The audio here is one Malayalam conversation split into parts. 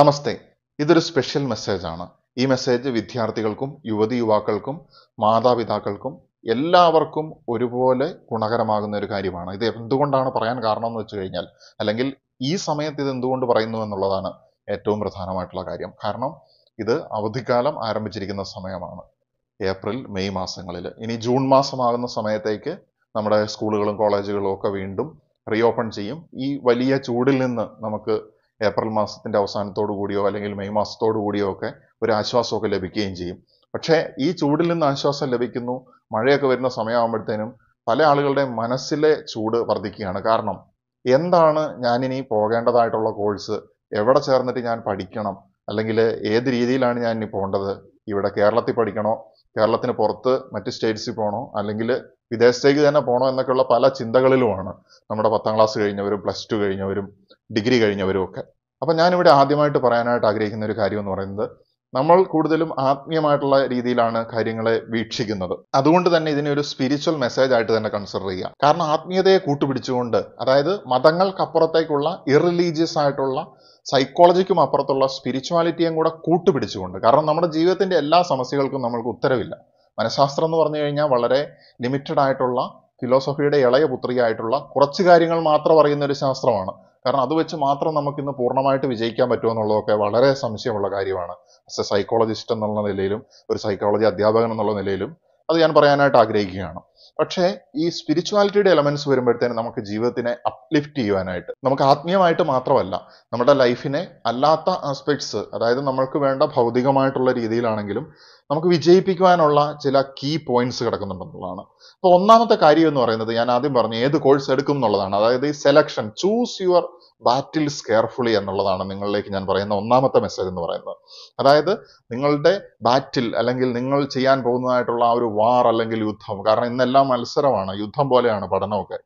നമസ്തേ ഇതൊരു സ്പെഷ്യൽ മെസ്സേജ് ആണ് ഈ മെസ്സേജ് വിദ്യാർത്ഥികൾക്കും യുവതി യുവാക്കൾക്കും മാതാപിതാക്കൾക്കും എല്ലാവർക്കും ഒരുപോലെ ഗുണകരമാകുന്ന ഒരു കാര്യമാണ് ഇത് എന്തുകൊണ്ടാണ് പറയാൻ കാരണം എന്ന് വെച്ച് കഴിഞ്ഞാൽ അല്ലെങ്കിൽ ഈ സമയത്ത് ഇത് എന്തുകൊണ്ട് പറയുന്നു എന്നുള്ളതാണ് ഏറ്റവും പ്രധാനമായിട്ടുള്ള കാര്യം കാരണം ഇത് അവധിക്കാലം ആരംഭിച്ചിരിക്കുന്ന സമയമാണ് ഏപ്രിൽ മെയ് മാസങ്ങളിൽ ഇനി ജൂൺ മാസമാകുന്ന സമയത്തേക്ക് നമ്മുടെ സ്കൂളുകളും കോളേജുകളും ഒക്കെ വീണ്ടും റീ ഓപ്പൺ ചെയ്യും ഈ വലിയ ചൂടിൽ നിന്ന് നമുക്ക് ഏപ്രിൽ മാസത്തിൻ്റെ അവസാനത്തോടു കൂടിയോ അല്ലെങ്കിൽ മെയ് മാസത്തോടു കൂടിയോ ഒക്കെ ഒരു ആശ്വാസമൊക്കെ ലഭിക്കുകയും ചെയ്യും പക്ഷേ ഈ ചൂടിൽ നിന്ന് ആശ്വാസം ലഭിക്കുന്നു മഴയൊക്കെ വരുന്ന സമയമാകുമ്പോഴത്തേനും പല ആളുകളുടെ മനസ്സിലെ ചൂട് വർദ്ധിക്കുകയാണ് കാരണം എന്താണ് ഞാനിനി പോകേണ്ടതായിട്ടുള്ള കോഴ്സ് എവിടെ ചേർന്നിട്ട് ഞാൻ പഠിക്കണം അല്ലെങ്കിൽ ഏത് രീതിയിലാണ് ഞാൻ ഇനി പോകേണ്ടത് ഇവിടെ കേരളത്തിൽ പഠിക്കണോ കേരളത്തിന് പുറത്ത് മറ്റ് സ്റ്റേറ്റ്സിൽ പോകണോ അല്ലെങ്കിൽ വിദേശത്തേക്ക് തന്നെ പോകണോ എന്നൊക്കെയുള്ള പല ചിന്തകളിലുമാണ് നമ്മുടെ പത്താം ക്ലാസ് കഴിഞ്ഞവരും പ്ലസ് ടു കഴിഞ്ഞവരും ഡിഗ്രി കഴിഞ്ഞവരും ഒക്കെ അപ്പം ഞാനിവിടെ ആദ്യമായിട്ട് പറയാനായിട്ട് ആഗ്രഹിക്കുന്ന ഒരു കാര്യം എന്ന് പറയുന്നത് നമ്മൾ കൂടുതലും ആത്മീയമായിട്ടുള്ള രീതിയിലാണ് കാര്യങ്ങളെ വീക്ഷിക്കുന്നത് അതുകൊണ്ട് തന്നെ ഇതിനെ ഒരു സ്പിരിച്വൽ മെസ്സേജ് ആയിട്ട് തന്നെ കൺസിഡർ ചെയ്യാം കാരണം ആത്മീയതയെ കൂട്ടുപിടിച്ചുകൊണ്ട് അതായത് മതങ്ങൾക്കപ്പുറത്തേക്കുള്ള ഇറിലീജിയസ് ആയിട്ടുള്ള സൈക്കോളജിക്കും അപ്പുറത്തുള്ള സ്പിരിച്വാലിറ്റിയും കൂടെ കൂട്ടുപിടിച്ചുകൊണ്ട് കാരണം നമ്മുടെ ജീവിതത്തിന്റെ എല്ലാ സമസ്യകൾക്കും നമ്മൾക്ക് ഉത്തരവില്ല മനഃശാസ്ത്രം എന്ന് പറഞ്ഞു കഴിഞ്ഞാൽ വളരെ ലിമിറ്റഡ് ആയിട്ടുള്ള ഫിലോസഫിയുടെ ഇളയ പുത്രിയായിട്ടുള്ള കുറച്ച് കാര്യങ്ങൾ മാത്രം അറിയുന്ന ഒരു ശാസ്ത്രമാണ് കാരണം അത് വെച്ച് മാത്രം നമുക്ക് ഇന്ന് പൂർണ്ണമായിട്ട് വിജയിക്കാൻ പറ്റുമോ എന്നുള്ളതൊക്കെ വളരെ സംശയമുള്ള കാര്യമാണ് സൈക്കോളജിസ്റ്റ് എന്നുള്ള നിലയിലും ഒരു സൈക്കോളജി അധ്യാപകൻ എന്നുള്ള നിലയിലും അത് ഞാൻ പറയാനായിട്ട് ആഗ്രഹിക്കുകയാണ് പക്ഷേ ഈ സ്പിരിച്വാലിറ്റിയുടെ എലമെന്റ്സ് വരുമ്പോഴത്തേനും നമുക്ക് ജീവിതത്തിനെ അപ്ലിഫ്റ്റ് ചെയ്യുവാനായിട്ട് നമുക്ക് ആത്മീയമായിട്ട് മാത്രമല്ല നമ്മുടെ ലൈഫിനെ അല്ലാത്ത ആസ്പെക്ട്സ് അതായത് നമ്മൾക്ക് വേണ്ട ഭൗതികമായിട്ടുള്ള രീതിയിലാണെങ്കിലും നമുക്ക് വിജയിപ്പിക്കുവാനുള്ള ചില കീ പോയിന്റ്സ് കിടക്കുന്നുണ്ടെന്നുള്ളതാണ് അപ്പോൾ ഒന്നാമത്തെ കാര്യം എന്ന് പറയുന്നത് ഞാൻ ആദ്യം പറഞ്ഞു ഏത് കോഴ്സ് എടുക്കും എന്നുള്ളതാണ് അതായത് ഈ selection choose your battles carefully എന്നുള്ളതാണ് നിങ്ങളിലേക്ക് ഞാൻ പറയുന്ന ഒന്നാമത്തെ മെസ്സേജ് എന്ന് പറയുന്നത് അതായത് നിങ്ങളുടെ ബാറ്റിൽ അല്ലെങ്കിൽ നിങ്ങൾ ചെയ്യാൻ പോകുന്നതായിട്ടുള്ള ആ ഒരു വാർ അല്ലെങ്കിൽ യുദ്ധം കാരണം ഇന്നെല്ലാം മത്സരമാണ് യുദ്ധം പോലെയാണ് പഠനമൊക്കെ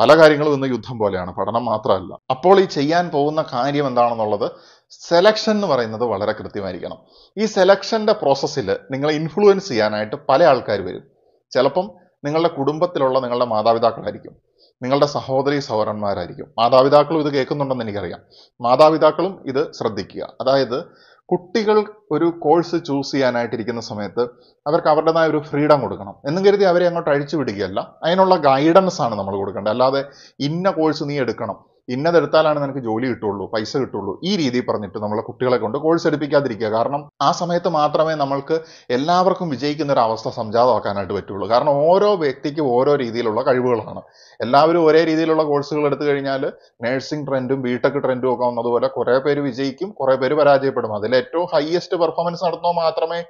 പല കാര്യങ്ങളും ഇന്ന് യുദ്ധം പോലെയാണ് പഠനം മാത്രമല്ല അപ്പോൾ ഈ ചെയ്യാൻ പോകുന്ന കാര്യം എന്താണെന്നുള്ളത് സെലക്ഷൻ എന്ന് പറയുന്നത് വളരെ കൃത്യമായിരിക്കണം ഈ സെലക്ഷന്റെ പ്രോസസ്സിൽ നിങ്ങളെ ഇൻഫ്ലുവൻസ് ചെയ്യാനായിട്ട് പല ആൾക്കാർ വരും ചിലപ്പം നിങ്ങളുടെ കുടുംബത്തിലുള്ള നിങ്ങളുടെ മാതാപിതാക്കളായിരിക്കും നിങ്ങളുടെ സഹോദരി സഹോദരന്മാരായിരിക്കും മാതാപിതാക്കളും ഇത് കേൾക്കുന്നുണ്ടെന്ന് എനിക്കറിയാം മാതാപിതാക്കളും ഇത് ശ്രദ്ധിക്കുക അതായത് കുട്ടികൾ ഒരു കോഴ്സ് ചൂസ് ചെയ്യാനായിട്ടിരിക്കുന്ന സമയത്ത് അവർക്ക് അവരുടേതായ ഒരു ഫ്രീഡം കൊടുക്കണം എന്നും കരുതി അവരെ അങ്ങോട്ട് അഴിച്ചു വിടുകയല്ല അതിനുള്ള ഗൈഡൻസ് ആണ് നമ്മൾ കൊടുക്കേണ്ടത് അല്ലാതെ ഇന്ന കോഴ്സ് നീ എടുക്കണം ഇന്നതെടുത്താലാണ് നിനക്ക് ജോലി കിട്ടുള്ളൂ പൈസ കിട്ടുള്ളൂ ഈ രീതിയിൽ പറഞ്ഞിട്ട് നമ്മളെ കുട്ടികളെ കൊണ്ട് കോഴ്സ് എടുപ്പിക്കാതിരിക്കുക കാരണം ആ സമയത്ത് മാത്രമേ നമ്മൾക്ക് എല്ലാവർക്കും വിജയിക്കുന്ന ഒരു അവസ്ഥ സംജാതമാക്കാനായിട്ട് പറ്റുള്ളൂ കാരണം ഓരോ വ്യക്തിക്കും ഓരോ രീതിയിലുള്ള കഴിവുകളാണ് എല്ലാവരും ഒരേ രീതിയിലുള്ള കോഴ്സുകൾ എടുത്തു കഴിഞ്ഞാൽ നേഴ്സിംഗ് ട്രെൻഡും ബിടെക് ട്രെൻഡും ഒക്കെ വന്നതുപോലെ കുറേ പേര് വിജയിക്കും കുറേ പേര് പരാജയപ്പെടും അതിൽ ഏറ്റവും ഹയസ്റ്റ് പെർഫോമൻസ് നടത്തുമ്പോൾ മാത്രമേ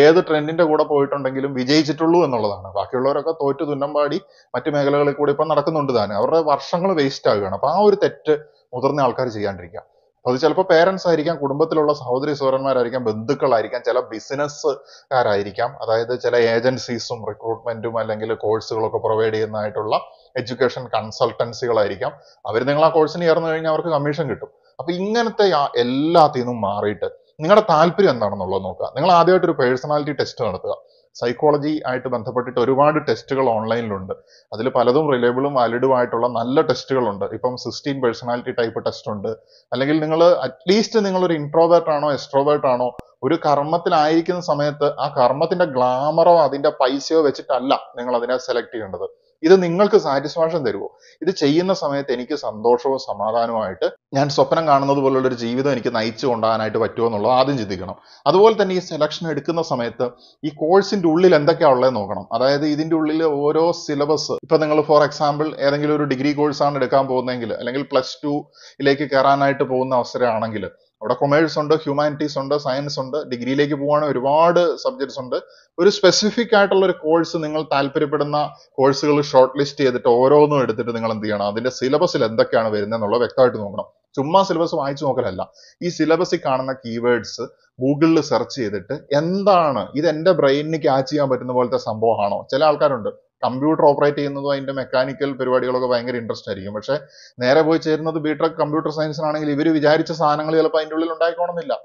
ഏത് ട്രെൻഡിന്റെ കൂടെ പോയിട്ടുണ്ടെങ്കിലും വിജയിച്ചിട്ടുള്ളൂ എന്നുള്ളതാണ് ബാക്കിയുള്ളവരൊക്കെ തോറ്റു തുന്നമ്പാടി പാടി മറ്റു മേഖലകളിൽ കൂടി ഇപ്പം നടക്കുന്നുണ്ട് താനും അവരുടെ വർഷങ്ങൾ വേസ്റ്റ് ആകുകയാണ് അപ്പോൾ ആ ഒരു ഒരു തെറ്റ് മുതിർന്ന ആൾക്കാർ ചെയ്യാണ്ടിരിക്കുക അപ്പൊ അത് ചിലപ്പോൾ പേരൻസ് ആയിരിക്കാം കുടുംബത്തിലുള്ള സഹോദരി സഹോദരന്മാരായിരിക്കാം ബന്ധുക്കളായിരിക്കാം ചില ബിസിനസ്സുകാരായിരിക്കാം അതായത് ചില ഏജൻസീസും റിക്രൂട്ട്മെന്റും അല്ലെങ്കിൽ കോഴ്സുകളൊക്കെ പ്രൊവൈഡ് ചെയ്യുന്നതായിട്ടുള്ള എഡ്യൂക്കേഷൻ കൺസൾട്ടൻസികളായിരിക്കാം അവർ നിങ്ങൾ ആ കോഴ്സിന് ചേർന്ന് കഴിഞ്ഞാൽ അവർക്ക് കമ്മീഷൻ കിട്ടും അപ്പൊ ഇങ്ങനത്തെ എല്ലാത്തിൽ നിന്നും മാറിയിട്ട് നിങ്ങളുടെ താല്പര്യം എന്താണെന്നുള്ളത് നോക്കുക നിങ്ങൾ ആദ്യമായിട്ട് ഒരു പേഴ്സണാലിറ്റി ടെസ്റ്റ് നടത്തുക സൈക്കോളജി ആയിട്ട് ബന്ധപ്പെട്ടിട്ട് ഒരുപാട് ടെസ്റ്റുകൾ ഓൺലൈനിലുണ്ട് അതിൽ പലതും റിലേബിളും വാലിഡും ആയിട്ടുള്ള നല്ല ടെസ്റ്റുകളുണ്ട് ഇപ്പം സിസ്റ്റീൻ പേഴ്സണാലിറ്റി ടൈപ്പ് ടെസ്റ്റ് ഉണ്ട് അല്ലെങ്കിൽ നിങ്ങൾ അറ്റ്ലീസ്റ്റ് നിങ്ങൾ ഒരു ഇൻട്രോവേർട്ട് ആണോ എക്സ്ട്രോവേർട്ട് ആണോ ഒരു കർമ്മത്തിലായിരിക്കുന്ന സമയത്ത് ആ കർമ്മത്തിന്റെ ഗ്ലാമറോ അതിന്റെ പൈസയോ വെച്ചിട്ടല്ല നിങ്ങൾ അതിനെ സെലക്ട് ചെയ്യേണ്ടത് ഇത് നിങ്ങൾക്ക് സാറ്റിസ്ഫാക്ഷൻ തരുമോ ഇത് ചെയ്യുന്ന സമയത്ത് എനിക്ക് സന്തോഷവും സമാധാനവുമായിട്ട് ഞാൻ സ്വപ്നം കാണുന്നത് പോലുള്ള ഒരു ജീവിതം എനിക്ക് നയിച്ചു കൊണ്ടുപോകാനായിട്ട് പറ്റുമോ എന്നുള്ളത് ആദ്യം ചിന്തിക്കണം അതുപോലെ തന്നെ ഈ സെലക്ഷൻ എടുക്കുന്ന സമയത്ത് ഈ കോഴ്സിന്റെ ഉള്ളിൽ എന്തൊക്കെയാ ഉള്ളത് നോക്കണം അതായത് ഇതിന്റെ ഉള്ളിൽ ഓരോ സിലബസ് ഇപ്പൊ നിങ്ങൾ ഫോർ എക്സാമ്പിൾ ഏതെങ്കിലും ഒരു ഡിഗ്രി കോഴ്സാണ് എടുക്കാൻ പോകുന്നതെങ്കിൽ അല്ലെങ്കിൽ പ്ലസ് ടുയിലേക്ക് കയറാനായിട്ട് പോകുന്ന അവസരമാണെങ്കിൽ അവിടെ കൊമേഴ്സ് ഉണ്ട് ഹ്യൂമാനിറ്റീസ് ഉണ്ട് സയൻസ് ഉണ്ട് ഡിഗ്രിയിലേക്ക് പോവുകയാണെങ്കിൽ ഒരുപാട് സബ്ജക്ട്സ് ഉണ്ട് ഒരു സ്പെസിഫിക് ആയിട്ടുള്ള ഒരു കോഴ്സ് നിങ്ങൾ താല്പര്യപ്പെടുന്ന കോഴ്സുകൾ ഷോർട്ട് ലിസ്റ്റ് ചെയ്തിട്ട് ഓരോന്നും എടുത്തിട്ട് നിങ്ങൾ എന്ത് ചെയ്യണം അതിന്റെ സിലബസിൽ എന്തൊക്കെയാണ് വരുന്നത് എന്നുള്ളത് വ്യക്തമായിട്ട് നോക്കണം ചുമ്മാ സിലബസ് വായിച്ചു നോക്കലല്ല ഈ സിലബസിൽ കാണുന്ന കീവേഡ്സ് ഗൂഗിളിൽ സെർച്ച് ചെയ്തിട്ട് എന്താണ് ഇത് എൻ്റെ ബ്രെയിനിന് ക്യാച്ച് ചെയ്യാൻ പറ്റുന്ന പോലത്തെ സംഭവമാണോ ചില ആൾക്കാരുണ്ട് കമ്പ്യൂട്ടർ ഓപ്പറേറ്റ് ചെയ്യുന്നതും അതിന്റെ മെക്കാനിക്കൽ പരിപാടികളൊക്കെ ഭയങ്കര ഇൻട്രസ്റ്റ് ആയിരിക്കും പക്ഷേ നേരെ പോയി ചേരുന്നത് ബിടെക് കമ്പ്യൂട്ടർ സയൻസിനാണെങ്കിൽ ഇവർ വിചാരിച്ച സാധനങ്ങൾ ചിലപ്പോൾ അതിൻ്റെ ഉള്ളിൽ ഉണ്ടായിക്കോണമെന്നില്ല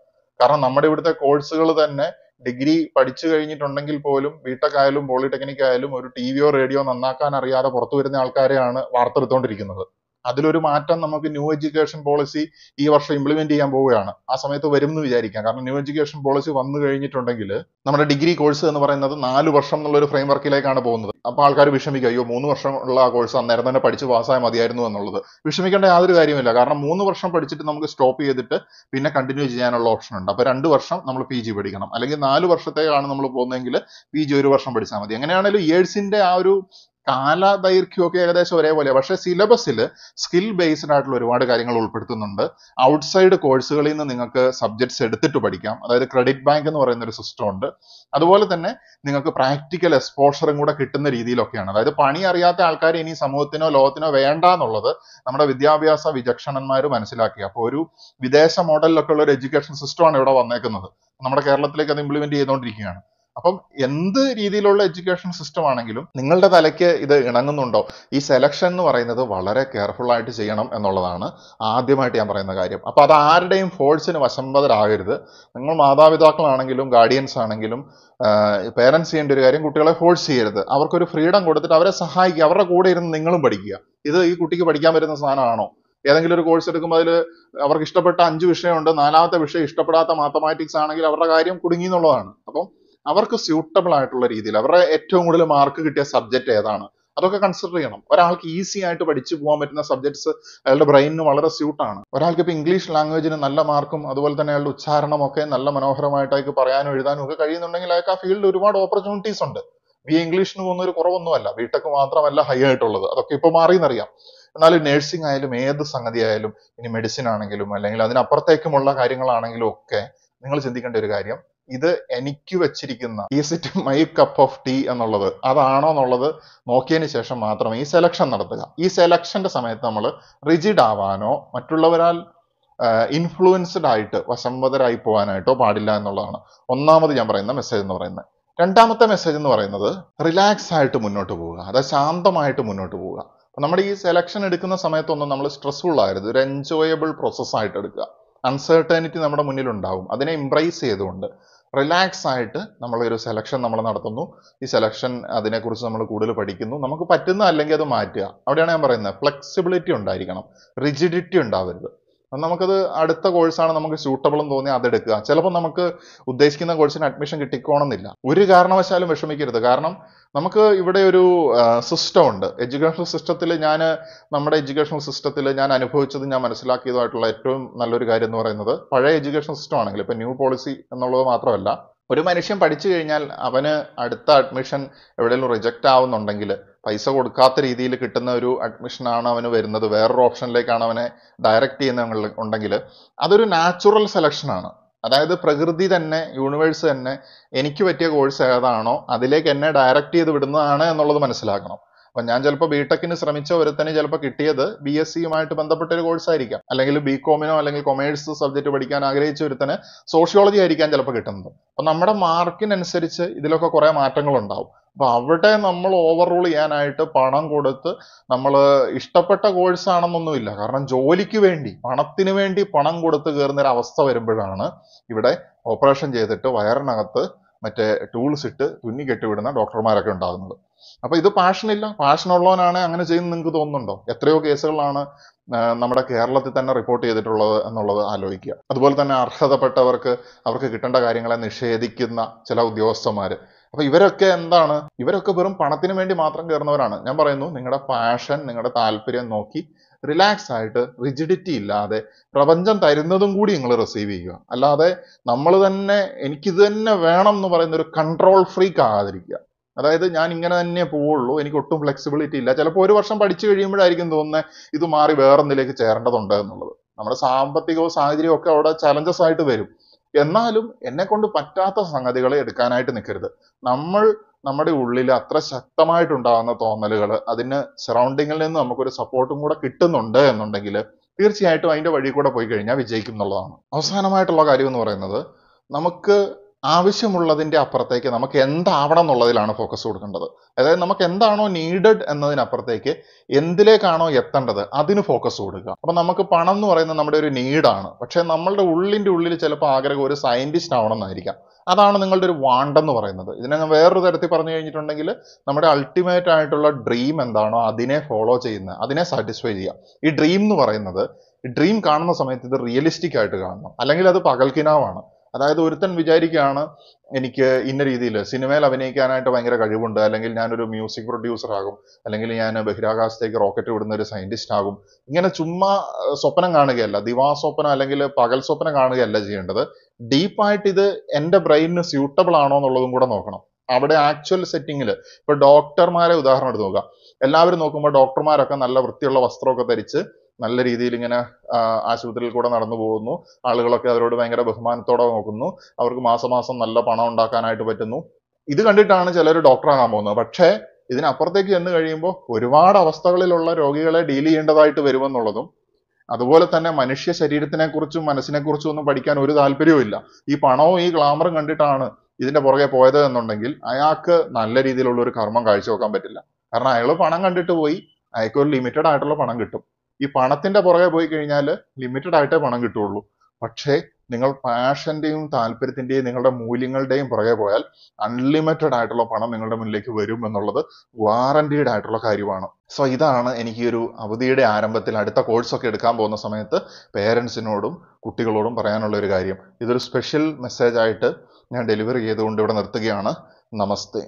കാരണം നമ്മുടെ ഇവിടുത്തെ കോഴ്സുകൾ തന്നെ ഡിഗ്രി പഠിച്ചു കഴിഞ്ഞിട്ടുണ്ടെങ്കിൽ പോലും ബിടെക് ആയാലും പോളിടെക്നിക് ആയാലും ഒരു ടിവിയോ റേഡിയോ നന്നാക്കാൻ അറിയാതെ പുറത്തു വരുന്ന ആൾക്കാരെയാണ് വാർത്തെടുത്തുകൊണ്ടിരിക്കുന്നത് അതിലൊരു മാറ്റം നമുക്ക് new education policy ഈ വർഷം implement ചെയ്യാൻ പോവുകയാണ് ആ സമയത്ത് വരും എന്ന് വിചാരിക്കാം കാരണം new education policy വന്നു കഴിഞ്ഞിട്ടുണ്ടെങ്കിൽ നമ്മുടെ degree course എന്ന് പറയുന്നത് നാല് വർഷം എന്നുള്ള ഒരു ഫ്രെയിം ലേക്കാണ് പോകുന്നത് അപ്പോൾ ആൾക്കാർ വിഷമിക്കുക അയ്യോ മൂന്ന് വർഷം ഉള്ള ആ കോഴ്സ് അന്നേരം തന്നെ പഠിച്ച് പാസ്സായ മതിയായിരുന്നു എന്നുള്ളത് വിഷമിക്കേണ്ട യാതൊരു കാര്യമില്ല കാരണം മൂന്ന് വർഷം പഠിച്ചിട്ട് നമുക്ക് സ്റ്റോപ്പ് ചെയ്തിട്ട് പിന്നെ കണ്ടിന്യൂ ചെയ്യാനുള്ള ഓപ്ഷൻ ഉണ്ട് അപ്പോൾ രണ്ട് വർഷം നമ്മൾ പി ജി പഠിക്കണം അല്ലെങ്കിൽ നാല് വർഷത്തേക്കാണ് നമ്മൾ പോകുന്നതെങ്കിൽ പി ജി ഒരു വർഷം പഠിച്ചാൽ മതി എങ്ങനെയാണെങ്കിലും years ന്റെ ആ ഒരു ഒക്കെ ഏകദേശം ഒരേപോലെ പക്ഷെ സിലബസിൽ സ്കിൽ ബേസ്ഡ് ആയിട്ടുള്ള ഒരുപാട് കാര്യങ്ങൾ ഉൾപ്പെടുത്തുന്നുണ്ട് ഔട്ട്സൈഡ് കോഴ്സുകളിൽ നിന്ന് നിങ്ങൾക്ക് സബ്ജക്ട്സ് എടുത്തിട്ട് പഠിക്കാം അതായത് ക്രെഡിറ്റ് ബാങ്ക് എന്ന് പറയുന്ന ഒരു സിസ്റ്റം ഉണ്ട് അതുപോലെ തന്നെ നിങ്ങൾക്ക് പ്രാക്ടിക്കൽ എക്സ്പോഷറും കൂടെ കിട്ടുന്ന രീതിയിലൊക്കെയാണ് അതായത് പണി അറിയാത്ത ആൾക്കാർ ഇനി സമൂഹത്തിനോ ലോകത്തിനോ വേണ്ട എന്നുള്ളത് നമ്മുടെ വിദ്യാഭ്യാസ വിചക്ഷണന്മാർ മനസ്സിലാക്കി അപ്പോൾ ഒരു വിദേശ മോഡലിലൊക്കെ ഉള്ള ഒരു എഡ്യൂക്കേഷൻ സിസ്റ്റമാണ് ഇവിടെ വന്നേക്കുന്നത് നമ്മുടെ കേരളത്തിലേക്ക് അത് implement ചെയ്തുകൊണ്ടിരിക്കുകയാണ് അപ്പം എന്ത് രീതിയിലുള്ള എഡ്യൂക്കേഷൻ സിസ്റ്റം ആണെങ്കിലും നിങ്ങളുടെ തലയ്ക്ക് ഇത് ഇണങ്ങുന്നുണ്ടോ ഈ സെലക്ഷൻ എന്ന് പറയുന്നത് വളരെ കെയർഫുൾ ആയിട്ട് ചെയ്യണം എന്നുള്ളതാണ് ആദ്യമായിട്ട് ഞാൻ പറയുന്ന കാര്യം അപ്പോൾ അത് ആരുടെയും ഫോഴ്സിന് വശംബതരാകരുത് നിങ്ങൾ മാതാപിതാക്കളാണെങ്കിലും ഗാർഡിയൻസ് ആണെങ്കിലും പേരൻസ് ചെയ്യേണ്ട ഒരു കാര്യം കുട്ടികളെ ഫോഴ്സ് ചെയ്യരുത് അവർക്കൊരു ഫ്രീഡം കൊടുത്തിട്ട് അവരെ സഹായിക്കുക അവരുടെ കൂടെ ഇരുന്ന് നിങ്ങളും പഠിക്കുക ഇത് ഈ കുട്ടിക്ക് പഠിക്കാൻ പറ്റുന്ന സാധനമാണോ ഏതെങ്കിലും ഒരു കോഴ്സ് എടുക്കുമ്പോൾ അതിൽ അവർക്ക് ഇഷ്ടപ്പെട്ട അഞ്ച് വിഷയമുണ്ട് നാലാമത്തെ വിഷയം ഇഷ്ടപ്പെടാത്ത മാത്തമാറ്റിക്സ് ആണെങ്കിൽ അവരുടെ കാര്യം കുടുങ്ങി എന്നുള്ളതാണ് അപ്പം അവർക്ക് സ്യൂട്ടബിൾ ആയിട്ടുള്ള രീതിയിൽ അവരുടെ ഏറ്റവും കൂടുതൽ മാർക്ക് കിട്ടിയ സബ്ജക്ട് ഏതാണ് അതൊക്കെ കൺസിഡർ ചെയ്യണം ഒരാൾക്ക് ഈസി ആയിട്ട് പഠിച്ചു പോകാൻ പറ്റുന്ന സബ്ജക്ട്സ് അയാളുടെ ബ്രെയിനിന് വളരെ സ്യൂട്ടാണ് ഒരാൾക്ക് ഇപ്പോൾ ഇംഗ്ലീഷ് ലാംഗ്വേജിന് നല്ല മാർക്കും അതുപോലെ തന്നെ അയാളുടെ ഉച്ചാരണമൊക്കെ നല്ല മനോഹരമായിട്ട് അയാൾക്ക് പറയാനും എഴുതാനും ഒക്കെ കഴിയുന്നുണ്ടെങ്കിൽ അയാൾക്ക് ആ ഫീൽഡിൽ ഒരുപാട് ഓപ്പർച്യൂണിറ്റീസ് ഉണ്ട് ബി ഇംഗ്ലീഷിന് പോകുന്ന ഒരു കുറവൊന്നുമല്ല ബിടെക് മാത്രമല്ല ഹൈ ആയിട്ടുള്ളത് അതൊക്കെ ഇപ്പൊ മാറിയെന്നറിയാം എന്നാലും നഴ്സിംഗ് ആയാലും ഏത് സംഗതി ആയാലും ഇനി മെഡിസിൻ ആണെങ്കിലും അല്ലെങ്കിൽ അതിനപ്പുറത്തേക്കുമുള്ള കാര്യങ്ങളാണെങ്കിലും ഒക്കെ നിങ്ങൾ ചിന്തിക്കേണ്ട ഒരു കാര്യം ഇത് എനിക്ക് വെച്ചിരിക്കുന്ന is it my cup of tea എന്നുള്ളത് അതാണോ എന്നുള്ളത് നോക്കിയതിന് ശേഷം മാത്രമേ ഈ സെലക്ഷൻ നടത്തുക ഈ സെലക്ഷന്റെ സമയത്ത് നമ്മൾ റിജിഡ് ആവാനോ മറ്റുള്ളവരാൽ ഇൻഫ്ലുവൻസ്ഡ് ആയിട്ട് വശംവതരായി പോകാനായിട്ടോ പാടില്ല എന്നുള്ളതാണ് ഒന്നാമത് ഞാൻ പറയുന്ന മെസ്സേജ് എന്ന് പറയുന്നത് രണ്ടാമത്തെ മെസ്സേജ് എന്ന് പറയുന്നത് റിലാക്സ് ആയിട്ട് മുന്നോട്ട് പോവുക അതായത് ശാന്തമായിട്ട് മുന്നോട്ട് പോവുക നമ്മുടെ ഈ സെലക്ഷൻ എടുക്കുന്ന സമയത്തൊന്നും നമ്മൾ സ്ട്രെസ്ഫുൾ ആകരുത് ഒരു എൻജോയബിൾ പ്രോസസ്സായിട്ട് എടുക്കുക അൺസർട്ടനിറ്റി നമ്മുടെ മുന്നിൽ ഉണ്ടാവും അതിനെ ഇംപ്രൈസ് ചെയ്തുകൊണ്ട് റിലാക്സ് ആയിട്ട് നമ്മൾ ഒരു സെലക്ഷൻ നമ്മൾ നടത്തുന്നു ഈ സെലക്ഷൻ അതിനെക്കുറിച്ച് നമ്മൾ കൂടുതൽ പഠിക്കുന്നു നമുക്ക് പറ്റുന്ന അല്ലെങ്കിൽ അത് മാറ്റുക അവിടെയാണ് ഞാൻ പറയുന്നത് ഫ്ലെക്സിബിലിറ്റി ഉണ്ടായിരിക്കണം റിജിഡിറ്റി ഉണ്ടാവരുത് നമുക്കത് അടുത്ത കോഴ്സാണ് നമുക്ക് സ്യൂട്ടബിൾ എന്ന് തോന്നിയാൽ അതെടുക്കുക ചിലപ്പോൾ നമുക്ക് ഉദ്ദേശിക്കുന്ന കോഴ്സിന് അഡ്മിഷൻ കിട്ടിക്കോണമെന്നില്ല ഒരു കാരണവശാലും വിഷമിക്കരുത് കാരണം നമുക്ക് ഇവിടെ ഒരു സിസ്റ്റം ഉണ്ട് എഡ്യൂക്കേഷണൽ സിസ്റ്റത്തിൽ ഞാൻ നമ്മുടെ എഡ്യൂക്കേഷണൽ സിസ്റ്റത്തിൽ ഞാൻ അനുഭവിച്ചത് ഞാൻ മനസ്സിലാക്കിയതുമായിട്ടുള്ള ഏറ്റവും നല്ലൊരു കാര്യം എന്ന് പറയുന്നത് പഴയ എഡ്യൂക്കേഷണൽ സിസ്റ്റം ആണെങ്കിൽ ഇപ്പം ന്യൂ പോളിസി എന്നുള്ളത് മാത്രമല്ല ഒരു മനുഷ്യൻ പഠിച്ചു കഴിഞ്ഞാൽ അവന് അടുത്ത അഡ്മിഷൻ എവിടെയെങ്കിലും റിജക്റ്റ് ആവുന്നുണ്ടെങ്കിൽ പൈസ കൊടുക്കാത്ത രീതിയിൽ കിട്ടുന്ന ഒരു അഡ്മിഷനാണ് അവന് വരുന്നത് വേറൊരു ഓപ്ഷനിലേക്കാണ് അവനെ ഡയറക്റ്റ് ചെയ്യുന്ന ഉണ്ടെങ്കിൽ അതൊരു നാച്ചുറൽ സെലക്ഷനാണ് അതായത് പ്രകൃതി തന്നെ യൂണിവേഴ്സ് തന്നെ എനിക്ക് പറ്റിയ കോഴ്സ് ഏതാണോ അതിലേക്ക് എന്നെ ഡയറക്റ്റ് ചെയ്ത് വിടുന്നതാണ് എന്നുള്ളത് മനസ്സിലാക്കണം അപ്പൊ ഞാൻ ചിലപ്പോൾ ബിടെക്കിന് ശ്രമിച്ച ഒരുത്തന് ചിലപ്പോൾ കിട്ടിയത് ബി എസ് സിയുമായിട്ട് ബന്ധപ്പെട്ട ഒരു കോഴ്സ് ആയിരിക്കാം അല്ലെങ്കിൽ ബി കോമിനോ അല്ലെങ്കിൽ കൊമേഴ്സ് സബ്ജക്ട് പഠിക്കാൻ ആഗ്രഹിച്ച ഒരുത്തന് സോഷ്യോളജി ആയിരിക്കാൻ ചിലപ്പോൾ കിട്ടുന്നത് അപ്പൊ നമ്മുടെ മാർക്കിനനുസരിച്ച് ഇതിലൊക്കെ കുറെ മാറ്റങ്ങൾ ഉണ്ടാവും അപ്പൊ അവിടെ നമ്മൾ ഓവർറൂൾ ചെയ്യാനായിട്ട് പണം കൊടുത്ത് നമ്മൾ ഇഷ്ടപ്പെട്ട കോഴ്സ് ആണെന്നൊന്നുമില്ല കാരണം ജോലിക്ക് വേണ്ടി പണത്തിന് വേണ്ടി പണം കൊടുത്ത് കയറുന്ന ഒരു അവസ്ഥ വരുമ്പോഴാണ് ഇവിടെ ഓപ്പറേഷൻ ചെയ്തിട്ട് വയറിനകത്ത് മറ്റേ ടൂൾസ് ഇട്ട് തുന്നി കെട്ടിവിടുന്ന ഡോക്ടർമാരൊക്കെ ഉണ്ടാകുന്നത് അപ്പൊ ഇത് പാഷനില്ല പാഷനുള്ളവനാണ് അങ്ങനെ ചെയ്യുന്നത് നിങ്ങൾക്ക് തോന്നുന്നുണ്ടോ എത്രയോ കേസുകളാണ് നമ്മുടെ കേരളത്തിൽ തന്നെ റിപ്പോർട്ട് ചെയ്തിട്ടുള്ളത് എന്നുള്ളത് ആലോചിക്കുക അതുപോലെ തന്നെ അർഹതപ്പെട്ടവർക്ക് അവർക്ക് കിട്ടേണ്ട കാര്യങ്ങളെ നിഷേധിക്കുന്ന ചില ഉദ്യോഗസ്ഥന്മാർ അപ്പൊ ഇവരൊക്കെ എന്താണ് ഇവരൊക്കെ വെറും പണത്തിന് വേണ്ടി മാത്രം കയറുന്നവരാണ് ഞാൻ പറയുന്നു നിങ്ങളുടെ പാഷൻ നിങ്ങളുടെ താല്പര്യം നോക്കി relax ആയിട്ട് rigidity ഇല്ലാതെ പ്രപഞ്ചം തരുന്നതും കൂടി നിങ്ങൾ receive ചെയ്യുക അല്ലാതെ നമ്മൾ തന്നെ എനിക്ക് ഇത് തന്നെ വേണം എന്ന് പറയുന്ന ഒരു control freak ആകാതിരിക്കുക അതായത് ഞാൻ ഇങ്ങനെ തന്നെ പോവുള്ളൂ എനിക്ക് ഒട്ടും flexibility ഇല്ല ചിലപ്പോൾ ഒരു വർഷം പഠിച്ചു കഴിയുമ്പോഴായിരിക്കും തോന്നുന്നേ ഇത് മാറി വേറൊന്നിലേക്ക് ചേരേണ്ടതുണ്ട് എന്നുള്ളത് നമ്മുടെ സാമ്പത്തികവും സാഹചര്യവും ഒക്കെ അവിടെ challenges ആയിട്ട് വരും എന്നാലും എന്നെ കൊണ്ട് പറ്റാത്ത സംഗതികളെ എടുക്കാനായിട്ട് നിൽക്കരുത് നമ്മൾ നമ്മുടെ ഉള്ളിൽ അത്ര ശക്തമായിട്ട് തോന്നലുകൾ അതിന് സറൗണ്ടിങ്ങിൽ നിന്ന് നമുക്കൊരു സപ്പോർട്ടും കൂടെ കിട്ടുന്നുണ്ട് എന്നുണ്ടെങ്കിൽ തീർച്ചയായിട്ടും അതിൻ്റെ വഴി കൂടെ പോയി കഴിഞ്ഞാൽ വിജയിക്കും എന്നുള്ളതാണ് അവസാനമായിട്ടുള്ള കാര്യം എന്ന് പറയുന്നത് നമുക്ക് ആവശ്യമുള്ളതിൻ്റെ അപ്പുറത്തേക്ക് നമുക്ക് എന്താവണം എന്നുള്ളതിലാണ് ഫോക്കസ് കൊടുക്കേണ്ടത് അതായത് നമുക്ക് എന്താണോ നീഡഡ് എന്നതിനപ്പുറത്തേക്ക് എന്തിലേക്കാണോ എത്തേണ്ടത് അതിന് ഫോക്കസ് കൊടുക്കുക അപ്പം നമുക്ക് പണം എന്ന് പറയുന്നത് നമ്മുടെ ഒരു നീഡാണ് പക്ഷേ നമ്മളുടെ ഉള്ളിൻ്റെ ഉള്ളിൽ ചിലപ്പോൾ ആഗ്രഹം ഒരു സയൻറ്റിസ്റ്റ് ആവണം എന്നായിരിക്കാം അതാണ് നിങ്ങളുടെ ഒരു വാണ്ടെന്ന് പറയുന്നത് ഇതിനെ വേറൊരു തരത്തിൽ പറഞ്ഞു കഴിഞ്ഞിട്ടുണ്ടെങ്കിൽ നമ്മുടെ അൾട്ടിമേറ്റ് ആയിട്ടുള്ള ഡ്രീം എന്താണോ അതിനെ ഫോളോ ചെയ്യുന്നത് അതിനെ സാറ്റിസ്ഫൈ ചെയ്യുക ഈ ഡ്രീം എന്ന് പറയുന്നത് ഡ്രീം കാണുന്ന സമയത്ത് ഇത് റിയലിസ്റ്റിക് ആയിട്ട് കാണണം അല്ലെങ്കിൽ അത് പകൽക്കിനാവാണ് അതായത് ഒരുത്തൻ വിചാരിക്കുകയാണ് എനിക്ക് ഇന്ന രീതിയിൽ സിനിമയിൽ അഭിനയിക്കാനായിട്ട് ഭയങ്കര കഴിവുണ്ട് അല്ലെങ്കിൽ ഞാനൊരു മ്യൂസിക് പ്രൊഡ്യൂസർ ആകും അല്ലെങ്കിൽ ഞാൻ ബഹിരാകാശത്തേക്ക് റോക്കറ്റ് വിടുന്ന ഒരു സയന്റിസ്റ്റ് ആകും ഇങ്ങനെ ചുമ്മാ സ്വപ്നം കാണുകയല്ല ദിവാസ്വപ്നം അല്ലെങ്കിൽ പകൽ സ്വപ്നം കാണുകയല്ല ചെയ്യേണ്ടത് ഡീപ്പായിട്ട് ഇത് എൻ്റെ ബ്രെയിനിന് സ്യൂട്ടബിൾ ആണോ എന്നുള്ളതും കൂടെ നോക്കണം അവിടെ ആക്ച്വൽ സെറ്റിങ്ങിൽ ഇപ്പൊ ഡോക്ടർമാരെ ഉദാഹരണം എടുത്ത് നോക്കുക എല്ലാവരും നോക്കുമ്പോൾ ഡോക്ടർമാരൊക്കെ നല്ല വൃത്തിയുള്ള വസ്ത്രമൊക്കെ ധരിച്ച് നല്ല രീതിയിൽ ഇങ്ങനെ ആശുപത്രിയിൽ കൂടെ നടന്നു പോകുന്നു ആളുകളൊക്കെ അവരോട് ഭയങ്കര ബഹുമാനത്തോടെ നോക്കുന്നു അവർക്ക് മാസമാസം നല്ല പണം ഉണ്ടാക്കാനായിട്ട് പറ്റുന്നു ഇത് കണ്ടിട്ടാണ് ചിലർ ഡോക്ടറാകാൻ പോകുന്നത് പക്ഷേ ഇതിനപ്പുറത്തേക്ക് ചെന്ന് കഴിയുമ്പോൾ ഒരുപാട് അവസ്ഥകളിലുള്ള രോഗികളെ ഡീൽ ചെയ്യേണ്ടതായിട്ട് വരുമെന്നുള്ളതും അതുപോലെ തന്നെ മനുഷ്യ ശരീരത്തിനെ കുറിച്ചും മനസ്സിനെ കുറിച്ചും ഒന്നും പഠിക്കാൻ ഒരു ഇല്ല ഈ പണവും ഈ ഗ്ലാമറും കണ്ടിട്ടാണ് ഇതിന്റെ പുറകെ പോയത് എന്നുണ്ടെങ്കിൽ അയാൾക്ക് നല്ല രീതിയിലുള്ള ഒരു കർമ്മം കാഴ്ചവെക്കാൻ പറ്റില്ല കാരണം അയാൾ പണം കണ്ടിട്ട് പോയി അയാൾക്ക് ഒരു ലിമിറ്റഡ് ആയിട്ടുള്ള പണം കിട്ടും ഈ പണത്തിന്റെ പുറകെ പോയി കഴിഞ്ഞാൽ ലിമിറ്റഡ് ആയിട്ടേ പണം കിട്ടുള്ളൂ പക്ഷേ നിങ്ങൾ പാഷന്റെയും താല്പര്യത്തിന്റെയും നിങ്ങളുടെ മൂല്യങ്ങളുടെയും പുറകെ പോയാൽ അൺലിമിറ്റഡ് ആയിട്ടുള്ള പണം നിങ്ങളുടെ മുന്നിലേക്ക് വരും എന്നുള്ളത് വാറന്റീഡ് ആയിട്ടുള്ള കാര്യമാണ് സോ ഇതാണ് എനിക്ക് ഒരു അവധിയുടെ ആരംഭത്തിൽ അടുത്ത ഒക്കെ എടുക്കാൻ പോകുന്ന സമയത്ത് പേരൻസിനോടും കുട്ടികളോടും പറയാനുള്ള ഒരു കാര്യം ഇതൊരു സ്പെഷ്യൽ മെസ്സേജ് ആയിട്ട് ഞാൻ ഡെലിവറി ചെയ്തുകൊണ്ട് ഇവിടെ നിർത്തുകയാണ് നമസ്തേ